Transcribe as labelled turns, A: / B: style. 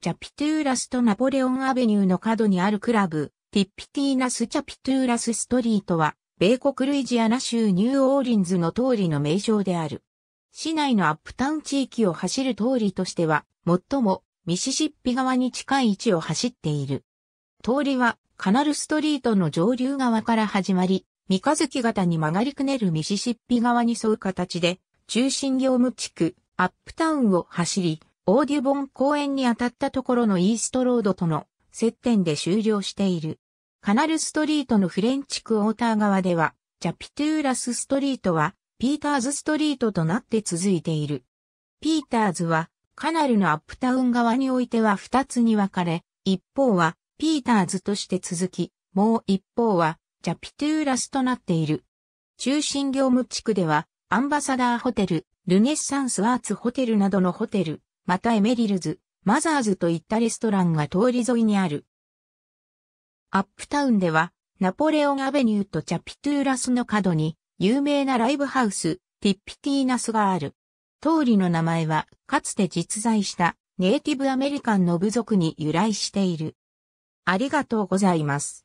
A: チャピトゥーラスとナポレオンアベニューの角にあるクラブ、ティッピティーナスチャピトゥーラスストリートは、米国ルイジアナ州ニューオーリンズの通りの名称である。市内のアップタウン地域を走る通りとしては、最もミシシッピ側に近い位置を走っている。通りはカナルストリートの上流側から始まり、三日月型に曲がりくねるミシシッピ側に沿う形で、中心業務地区、アップタウンを走り、オーデュボン公園に当たったところのイーストロードとの接点で終了している。カナルストリートのフレンチクォーター側では、ジャピトゥーラスストリートは、ピーターズストリートとなって続いている。ピーターズは、カナルのアップタウン側においては2つに分かれ、一方は、ピーターズとして続き、もう一方は、ジャピトゥーラスとなっている。中心業務地区では、アンバサダーホテル、ルネッサンスアーツホテルなどのホテル、またエメリルズ、マザーズといったレストランが通り沿いにある。アップタウンでは、ナポレオンアベニューとチャピトゥーラスの角に、有名なライブハウス、ティッピティーナスがある。通りの名前は、かつて実在したネイティブアメリカンの部族に由来している。ありがとうございま
B: す。